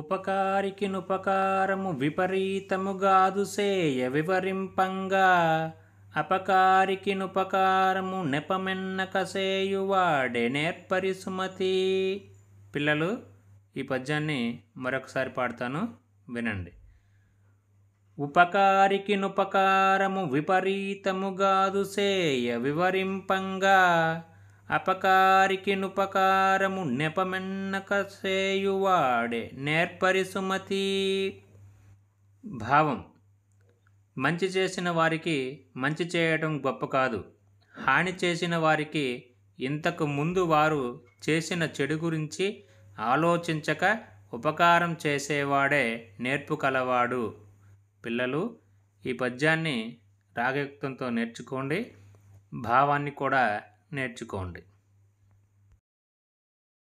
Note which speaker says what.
Speaker 1: ఉపకారికినుపకారము విపరీతముగాదు సేయ వివరింపంగా అపకారికినుపకారము నెపమెన్నక సేయువాడే నేర్పరి సుమతి పిల్లలు ఈ పద్యాన్ని మరొకసారి పాడతాను వినండి ఉపకారికినుపకారము విపరీతముగాదు సేయ వివరింపంగా అపకారికినుపకారము నెపమెన్నక చేయువాడే నేర్పరిసుమతి భావం మంచి చేసిన వారికి మంచి చేయటం గొప్ప కాదు హాని చేసిన వారికి ఇంతకు ముందు వారు చేసిన చెడు గురించి ఆలోచించక ఉపకారం చేసేవాడే నేర్పు కలవాడు పిల్లలు ఈ పద్యాన్ని రాగయుక్తంతో నేర్చుకోండి భావాన్ని కూడా నేర్చుకోండి